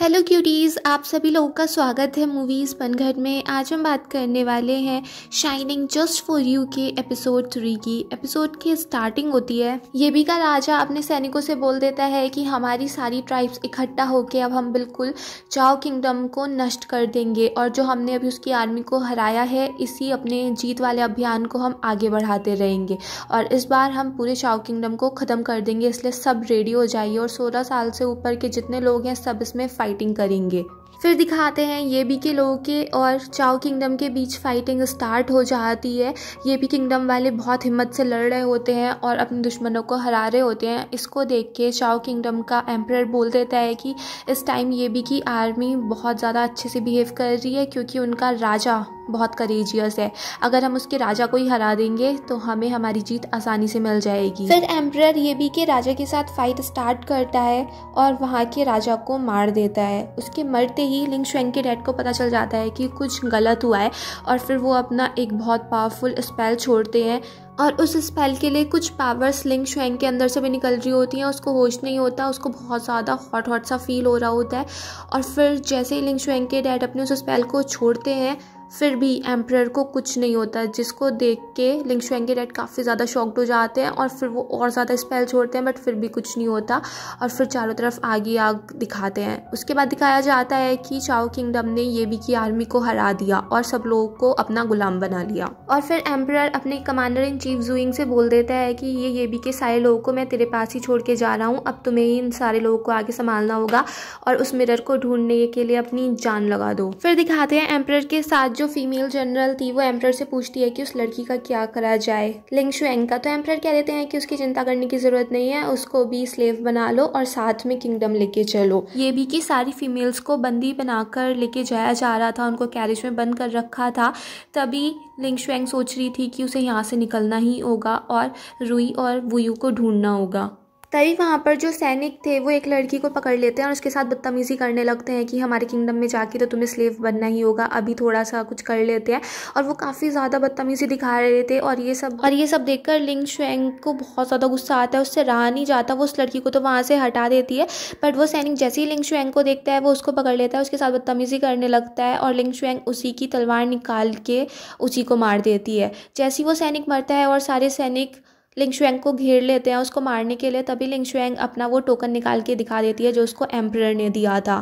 hello cuties आप सभी लोगों का स्वागत है मूवीज़ पनघट में आज हम बात करने वाले हैं शाइनिंग जस्ट फॉर यू के एपिसोड थ्री की एपिसोड की स्टार्टिंग होती है ये भी का राजा अपने सैनिकों से बोल देता है कि हमारी सारी ट्राइब्स इकट्ठा होकर अब हम बिल्कुल चाओ किंगडम को नष्ट कर देंगे और जो हमने अभी उसकी आर्मी को हराया है इसी अपने जीत वाले अभियान को हम आगे बढ़ाते रहेंगे और इस बार हम पूरे चाओ किंगडम को ख़त्म कर देंगे इसलिए सब रेडी हो जाइए और सोलह साल से ऊपर के जितने लोग हैं सब इसमें फाइट फाइटिंग करेंगे फिर दिखाते हैं ये भी के लोगों के और चाओ किंगडम के बीच फाइटिंग स्टार्ट हो जाती है ये भी किंगडम वाले बहुत हिम्मत से लड़ रहे होते हैं और अपने दुश्मनों को हरा रहे होते हैं इसको देख के चाओ किंगडम का एम्प्रर बोल देता है कि इस टाइम ये भी की आर्मी बहुत ज़्यादा अच्छे से बिहेव कर रही है क्योंकि उनका राजा बहुत करेजियस है अगर हम उसके राजा को ही हरा देंगे तो हमें हमारी जीत आसानी से मिल जाएगी फिर एम्प्रर ये भी कि राजा के साथ फाइट स्टार्ट करता है और वहाँ के राजा को मार देता है उसके मरते ही लिंग श्वेंग के डैड को पता चल जाता है कि कुछ गलत हुआ है और फिर वो अपना एक बहुत पावरफुल स्पेल छोड़ते हैं और उस स्पेल के लिए कुछ पावर्स लिंग श्वेंग के अंदर से भी निकल रही होती हैं उसको होश नहीं होता उसको बहुत ज़्यादा हॉट हॉट सा फील हो रहा होता है और फिर जैसे ही लिंग श्वेंग के डैड अपने उस स्पेल को छोड़ते हैं फिर भी एम्प्रर को कुछ नहीं होता जिसको देख के लिंगशुएंगे रेड काफ़ी ज़्यादा शॉक्ड हो जाते हैं और फिर वो और ज़्यादा स्पेल छोड़ते हैं बट फिर भी कुछ नहीं होता और फिर चारों तरफ आग ही आग दिखाते हैं उसके बाद दिखाया जाता है कि चाओ किंगडम ने ये भी की आर्मी को हरा दिया और सब लोगों को अपना गुलाम बना लिया और फिर एम्प्रर अपने कमांडर इन चीफ जूइंग से बोल देता है कि ये ये भी के सारे लोगों को मैं तेरे पास ही छोड़ के जा रहा हूँ अब तुम्हें ही इन सारे लोगों को आगे संभालना होगा और उस मिरर को ढूंढने के लिए अपनी जान लगा दो फिर दिखाते हैं एम्प्रर के साथ जो फीमेल जनरल थी वो एम्प्रर से पूछती है कि उस लड़की का क्या करा जाए लिंग शुएंग का तो एम्प्रर कह देते हैं कि उसकी चिंता करने की जरूरत नहीं है उसको भी स्लेव बना लो और साथ में किंगडम लेके चलो ये भी कि सारी फीमेल्स को बंदी बनाकर लेके जाया जा रहा था उनको कैरिज में बंद कर रखा था तभी लिंग शुएंग सोच रही थी कि उसे यहाँ से निकलना ही होगा और रुई और वुयू को ढूंढना होगा तभी वहाँ पर जो सैनिक थे वो एक लड़की को पकड़ लेते हैं और उसके साथ बदतमीज़ी करने लगते हैं कि हमारे किंगडम में जाके तो तुम्हें स्लेव बनना ही होगा अभी थोड़ा सा कुछ कर लेते हैं और वो काफ़ी ज़्यादा बदतमीज़ी दिखा रहे थे और ये सब और ये सब देख कर लिंग श्वेंग को बहुत ज़्यादा गुस्सा आता है उससे रहा नहीं जाता वो उस लड़की को तो वहाँ से हटा देती है बट वो सैनिक जैसे ही लिंग श्वेंग को देखता है वो उसको पकड़ लेता है उसके साथ बदतमीज़ी करने लगता है और लिंग श्वेंग उसी की तलवार निकाल के उसी को मार देती है जैसे ही वो सैनिक मरता है और सारे सैनिक लिंगशुएंग को घेर लेते हैं उसको मारने के लिए तभी लिंगशुएंग अपना वो टोकन निकाल के दिखा देती है जो उसको एम्प्रर ने दिया था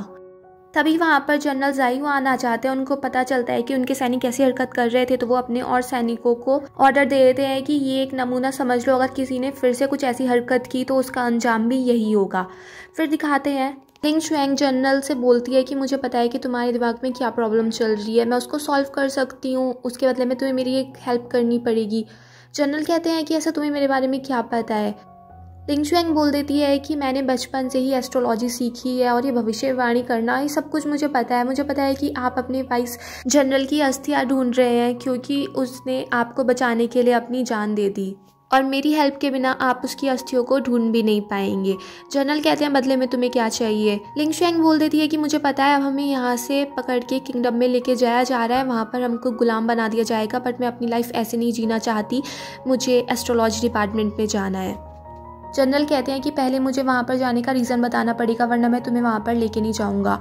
तभी वहाँ पर जनरल जाई वहाँ आना चाहते हैं उनको पता चलता है कि उनके सैनिक कैसी हरकत कर रहे थे तो वो अपने और सैनिकों को ऑर्डर दे देते हैं कि ये एक नमूना समझ लो अगर किसी ने फिर से कुछ ऐसी हरकत की तो उसका अंजाम भी यही होगा फिर दिखाते हैं लिंग श्वेंग जनरल से बोलती है कि मुझे पता है कि तुम्हारे दिमाग में क्या प्रॉब्लम चल रही है मैं उसको सॉल्व कर सकती हूँ उसके बदले में तुम्हें मेरी एक हेल्प करनी पड़ेगी जनरल कहते हैं कि ऐसा तुम्हें मेरे बारे में क्या पता है लिंग शुएंग बोल देती है कि मैंने बचपन से ही एस्ट्रोलॉजी सीखी है और ये भविष्यवाणी करना ये सब कुछ मुझे पता है मुझे पता है कि आप अपने वाइस जनरल की अस्थियाँ ढूंढ रहे हैं क्योंकि उसने आपको बचाने के लिए अपनी जान दे दी और मेरी हेल्प के बिना आप उसकी अस्थियों को ढूंढ भी नहीं पाएंगे जनरल कहते हैं बदले में तुम्हें क्या चाहिए लिंग शेंग बोल देती है कि मुझे पता है अब हमें यहाँ से पकड़ के किंगडम में लेके जाया जा रहा है वहाँ पर हमको गुलाम बना दिया जाएगा बट मैं अपनी लाइफ ऐसे नहीं जीना चाहती मुझे एस्ट्रोलॉजी डिपार्टमेंट में जाना है जनरल कहते हैं कि पहले मुझे वहाँ पर जाने का रीज़न बताना पड़ेगा वरना मैं तुम्हें वहाँ पर लेके नहीं जाऊँगा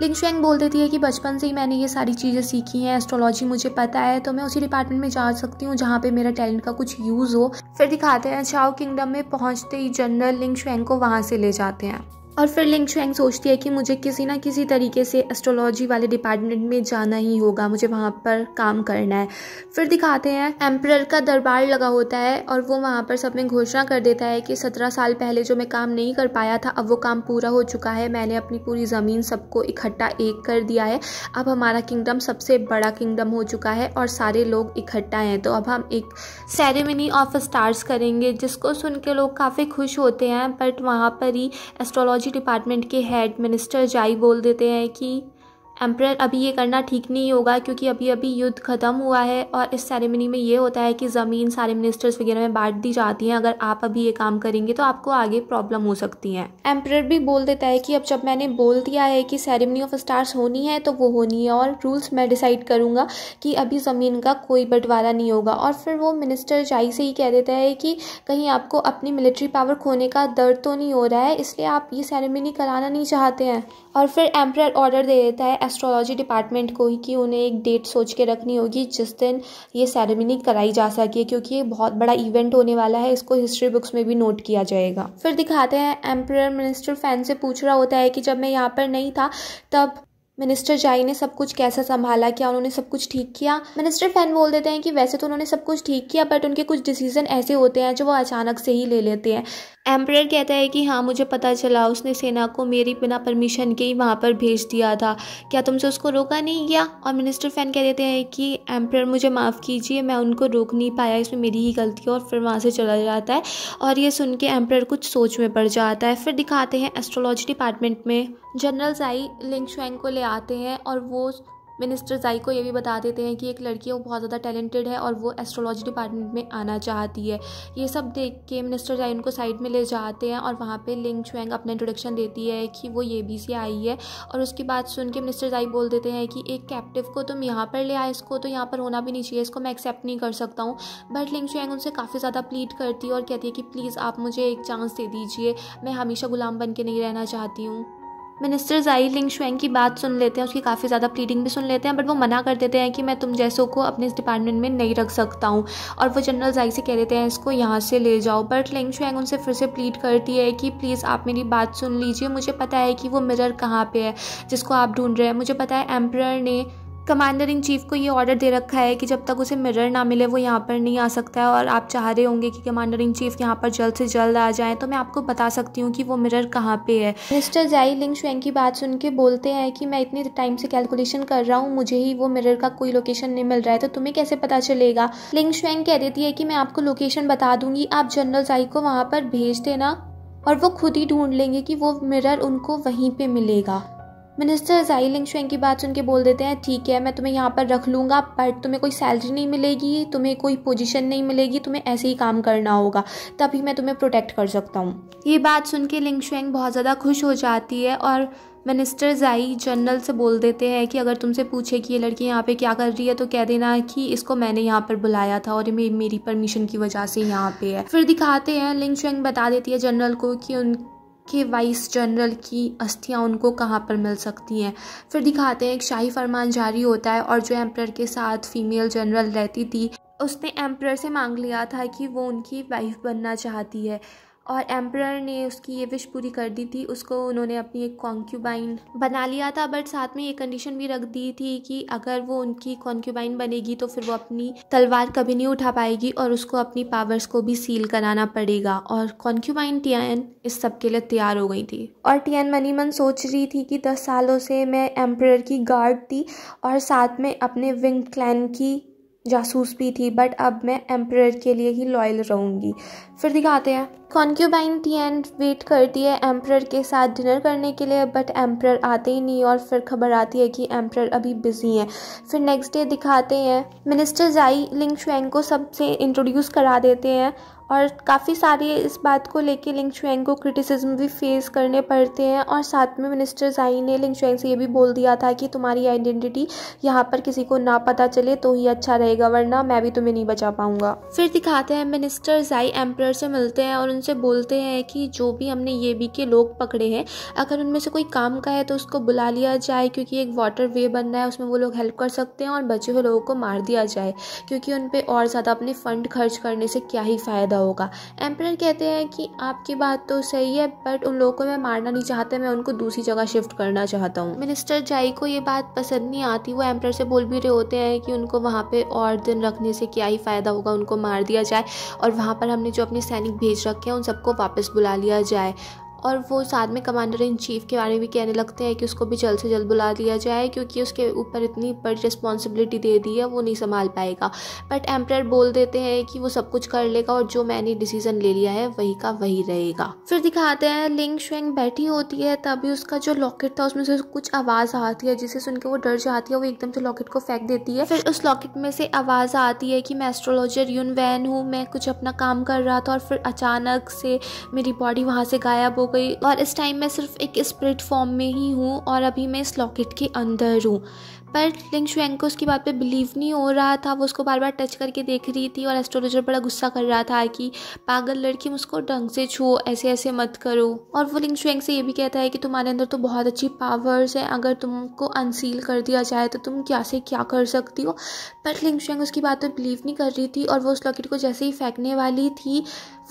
लिंगशुएंग बोल देती है कि बचपन से ही मैंने ये सारी चीज़ें सीखी हैं एस्ट्रोलॉजी मुझे पता है तो मैं उसी डिपार्टमेंट में जा सकती हूँ जहाँ पे मेरा टैलेंट का कुछ यूज़ हो फिर दिखाते हैं चाओ किंगडम में पहुँचते ही जनरल लिंगशुएंग को वहाँ से ले जाते हैं और फिर लिंग शेंग सोचती है कि मुझे किसी ना किसी तरीके से एस्ट्रोलॉजी वाले डिपार्टमेंट में जाना ही होगा मुझे वहाँ पर काम करना है फिर दिखाते हैं एम्प्रर का दरबार लगा होता है और वो वहाँ पर सब में घोषणा कर देता है कि सत्रह साल पहले जो मैं काम नहीं कर पाया था अब वो काम पूरा हो चुका है मैंने अपनी पूरी ज़मीन सबको इकट्ठा एक कर दिया है अब हमारा किंगडम सबसे बड़ा किंगडम हो चुका है और सारे लोग इकट्ठा हैं तो अब हम एक सेरेमनी ऑफ स्टार्स करेंगे जिसको सुन के लोग काफ़ी खुश होते हैं बट वहाँ पर ही एस्ट्रोलॉजी टेक्नोलॉजी डिपार्टमेंट के हेड मिनिस्टर जाई बोल देते हैं कि एम्प्रेयर अभी ये करना ठीक नहीं होगा क्योंकि अभी अभी युद्ध ख़त्म हुआ है और इस सेरेमनी में ये होता है कि ज़मीन सारे मिनिस्टर्स वगैरह में बांट दी जाती हैं अगर आप अभी ये काम करेंगे तो आपको आगे प्रॉब्लम हो सकती है एम्प्रेयर भी बोल देता है कि अब जब मैंने बोल दिया है कि सेरेमनी ऑफ स्टार्स होनी है तो वो होनी है और रूल्स मैं डिसाइड करूँगा कि अभी ज़मीन का कोई बंटवारा नहीं होगा और फिर वो मिनिस्टर जाई से ही कह देता है कि कहीं आपको अपनी मिलिट्री पावर खोने का दर्द तो नहीं हो रहा है इसलिए आप ये सेरेमनी कराना नहीं चाहते हैं और फिर एम्प्रायर ऑर्डर दे देता है एस्ट्रोलॉजी डिपार्टमेंट को ही कि उन्हें एक डेट सोच के रखनी होगी जिस दिन ये सेरेमनी कराई जा सके क्योंकि ये बहुत बड़ा इवेंट होने वाला है इसको हिस्ट्री बुक्स में भी नोट किया जाएगा फिर दिखाते हैं एम्प्रायर मिनिस्टर फैन से पूछ रहा होता है कि जब मैं यहाँ पर नहीं था तब मिनिस्टर जाई ने सब कुछ कैसा संभाला क्या उन्होंने सब कुछ ठीक किया मिनिस्टर फैन बोल देते हैं कि वैसे तो उन्होंने सब कुछ ठीक किया बट उनके कुछ डिसीजन ऐसे होते हैं जो वो अचानक से ही ले लेते हैं एम्प्रेयर कहता है कि हाँ मुझे पता चला उसने सेना को मेरी बिना परमिशन के ही वहाँ पर भेज दिया था क्या तुमसे उसको रोका नहीं गया और मिनिस्टर फैन कह देते हैं कि एम्प्रेयर मुझे माफ़ कीजिए मैं उनको रोक नहीं पाया इसमें मेरी ही गलती है और फिर वहाँ से चला जाता है और ये सुन के एम्प्रेयर कुछ सोच में पड़ जाता है फिर दिखाते हैं एस्ट्रोलॉजी डिपार्टमेंट में जनरल जाई लिंग श्वेंग को ले से आते हैं और वो मिनिस्टर जाई को ये भी बता देते हैं कि एक लड़की है वो बहुत ज़्यादा टैलेंटेड है और वो एस्ट्रोलॉजी डिपार्टमेंट में आना चाहती है ये सब देख के मिनिस्टर जाई उनको साइड में ले जाते हैं और वहाँ पे लिंग चुएंग अपना इंट्रोडक्शन देती है कि वो ये बी से आई है और उसकी बात सुन के मिनिस्टर जाई बोल देते हैं कि एक कैप्टिव को तुम यहाँ पर ले आए इसको तो यहाँ पर होना भी नहीं चाहिए इसको मैं एक्सेप्ट नहीं कर सकता हूँ बट लिंग चुएंग उनसे काफ़ी ज़्यादा प्लीट करती है और कहती है कि प्लीज़ आप मुझे एक चांस दे दीजिए मैं हमेशा गुलाम बन के नहीं रहना चाहती हूँ मिनिस्टर जाई लिंग शुएंग की बात सुन लेते हैं उसकी काफ़ी ज़्यादा प्लीडिंग भी सुन लेते हैं बट वो मना कर देते हैं कि मैं तुम जैसों को अपने इस डिपार्टमेंट में नहीं रख सकता हूँ और वो जनरल जाई से कह देते हैं इसको यहाँ से ले जाओ बट लिंग शुएंग उनसे फिर से प्लीड करती है कि प्लीज़ आप मेरी बात सुन लीजिए मुझे पता है कि वो मिरर कहाँ पर है जिसको आप ढूंढ रहे हैं मुझे पता है एम्प्रर ने कमांडर इन चीफ को ये ऑर्डर दे रखा है कि जब तक उसे मिरर ना मिले वो यहाँ पर नहीं आ सकता है और आप चाह रहे होंगे कि कमांडर इन चीफ यहाँ पर जल्द से जल्द आ जाए तो मैं आपको बता सकती हूँ कि वो मिरर कहाँ पे है मिस्टर जाई लिंग शुएंग की बात सुन के बोलते हैं कि मैं इतने टाइम से कैलकुलेशन कर रहा हूँ मुझे ही वो मिरर का कोई लोकेशन नहीं मिल रहा है तो तुम्हें कैसे पता चलेगा लिंग शुएंग कह देती है कि मैं आपको लोकेशन बता दूंगी आप जनरल जाई को वहाँ पर भेज देना और वो खुद ही ढूंढ लेंगे कि वो मिरर उनको वहीं पे मिलेगा मिनिस्टर जाइलिंग शेंग की बात सुन के बोल देते हैं ठीक है मैं तुम्हें यहाँ पर रख लूँगा बट तुम्हें कोई सैलरी नहीं मिलेगी तुम्हें कोई पोजीशन नहीं मिलेगी तुम्हें ऐसे ही काम करना होगा तभी मैं तुम्हें प्रोटेक्ट कर सकता हूँ ये बात सुन के लिंग शेंग बहुत ज़्यादा खुश हो जाती है और मिनिस्टर जाई जनरल से बोल देते हैं कि अगर तुमसे पूछे कि ये लड़की यहाँ पे क्या कर रही है तो कह देना कि इसको मैंने यहाँ पर बुलाया था और ये मेरी परमिशन की वजह से यहाँ पे है फिर दिखाते हैं लिंग शेंग बता देती है जनरल को कि उन के वाइस जनरल की अस्थियाँ उनको कहाँ पर मिल सकती हैं फिर दिखाते हैं एक शाही फरमान जारी होता है और जो एम्प्रर के साथ फीमेल जनरल रहती थी उसने एम्प्रर से मांग लिया था कि वो उनकी वाइफ बनना चाहती है और एम्प्रर ने उसकी ये विश पूरी कर दी थी उसको उन्होंने अपनी एक कॉन्क्यूबाइन बना लिया था बट साथ में ये कंडीशन भी रख दी थी कि अगर वो उनकी कॉन्क्यूबाइन बनेगी तो फिर वो अपनी तलवार कभी नहीं उठा पाएगी और उसको अपनी पावर्स को भी सील कराना पड़ेगा और कॉन्क्यूबाइन टियान इस सब के लिए तैयार हो गई थी और टियान एन मनीमन सोच रही थी कि दस सालों से मैं एम्प्रर की गार्ड थी और साथ में अपने विंग क्लैन की जासूस भी थी बट अब मैं एम्प्रर के लिए ही लॉयल रहूँगी फिर दिखाते हैं कॉन्क्यूबाइन एंड वेट करती है एम्प्रर के साथ डिनर करने के लिए बट एम्प्रर आते ही नहीं और फिर खबर आती है कि एम्प्रर अभी बिजी हैं फिर नेक्स्ट डे दिखाते हैं मिनिस्टर जाई लिंग श्वेंग को सबसे इंट्रोड्यूस करा देते हैं और काफ़ी सारी इस बात को लेके लिंग शुएंग को क्रिटिसिज्म भी फेस करने पड़ते हैं और साथ में मिनिस्टर जाई ने लिंग शुएंग से ये भी बोल दिया था कि तुम्हारी आइडेंटिटी यहाँ पर किसी को ना पता चले तो ही अच्छा रहेगा वरना मैं भी तुम्हें नहीं बचा पाऊंगा फिर दिखाते हैं मिनिस्टर जाई एम्प्रर से मिलते हैं और उनसे बोलते हैं कि जो भी हमने ये भी के लोग पकड़े हैं अगर उनमें से कोई काम का है तो उसको बुला लिया जाए क्योंकि एक वाटर वे बनना है उसमें वो लोग हेल्प कर सकते हैं और बचे हुए लोगों को मार दिया जाए क्योंकि उन पर और ज़्यादा अपने फंड खर्च करने से क्या ही फ़ायदा होगा एम्प्रर कहते हैं कि आपकी बात तो सही है बट उन लोगों को मैं मारना नहीं चाहता मैं उनको दूसरी जगह शिफ्ट करना चाहता हूँ मिनिस्टर जाई को ये बात पसंद नहीं आती वो एम्प्रर से बोल भी रहे होते हैं कि उनको वहाँ पर और दिन रखने से क्या ही फ़ायदा होगा उनको मार दिया जाए और वहाँ पर हमने जो अपने सैनिक भेज रखे हैं उन सबको वापस बुला लिया जाए और वो साथ में कमांडर इन चीफ के बारे में भी कहने लगते हैं कि उसको भी जल्द से जल्द बुला दिया जाए क्योंकि उसके ऊपर इतनी बड़ी रिस्पॉन्सिबिलिटी दे दी है वो नहीं संभाल पाएगा बट एम्प्रायर बोल देते हैं कि वो सब कुछ कर लेगा और जो मैंने डिसीजन ले लिया है वही का वही रहेगा फिर दिखाते हैं लिंग श्वेंग बैठी होती है तभी उसका जो लॉकेट था उसमें से कुछ आवाज़ आती है जिसे सुन के वो डर जाती है वो एकदम से लॉकेट को फेंक देती है फिर उस लॉकेट में से आवाज़ आती है कि मैं एस्ट्रोलॉजर यून वैन हूँ मैं कुछ अपना काम कर रहा था और फिर अचानक से मेरी बॉडी वहाँ से गायब हो गई और इस टाइम मैं सिर्फ एक स्प्रिट फॉर्म में ही हूँ और अभी मैं इस लॉकेट के अंदर हूँ पर को उसकी बात पे बिलीव नहीं हो रहा था वो उसको बार बार टच करके देख रही थी और एस्ट्रोलॉजर बड़ा गुस्सा कर रहा था कि पागल लड़की मुझको ढंग से छुओ ऐसे ऐसे मत करो और वो श्वेंग से ये भी कहता है कि तुम्हारे अंदर तो बहुत अच्छी पावर्स हैं अगर तुमको अनसील कर दिया जाए तो तुम क्या से क्या कर सकती हो पर लिंगशुएंग उसकी बात पर बिलीव नहीं कर रही थी और वो उस लॉकेट को जैसे ही फेंकने वाली थी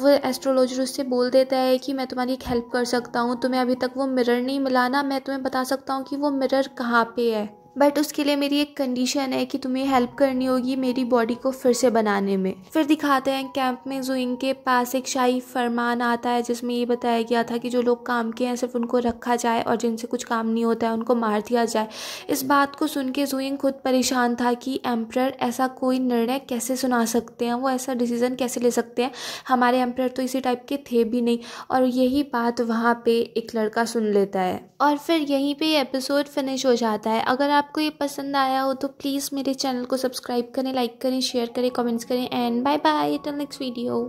वो एस्ट्रोलॉजर उससे बोल देता है कि मैं तुम्हारी एक हेल्प कर सकता हूँ तुम्हें अभी तक वो मिरर नहीं मिला ना मैं तुम्हें बता सकता हूँ कि वो मिरर कहाँ पे है बट उसके लिए मेरी एक कंडीशन है कि तुम्हें हेल्प करनी होगी मेरी बॉडी को फिर से बनाने में फिर दिखाते हैं कैंप में जुइंग के पास एक शाही फरमान आता है जिसमें ये बताया गया था कि जो लोग काम के हैं सिर्फ उनको रखा जाए और जिनसे कुछ काम नहीं होता है उनको मार दिया जाए इस बात को सुन के जुइंग खुद परेशान था कि एम्प्रर ऐसा कोई निर्णय कैसे सुना सकते हैं वो ऐसा डिसीज़न कैसे ले सकते हैं हमारे एम्प्रर तो इसी टाइप के थे भी नहीं और यही बात वहाँ पर एक लड़का सुन लेता है और फिर यहीं पर एपिसोड फिनिश हो जाता है अगर आप आपको ये पसंद आया हो तो प्लीज़ मेरे चैनल को सब्सक्राइब करें लाइक करें शेयर करें कमेंट्स करें and bye bye till next video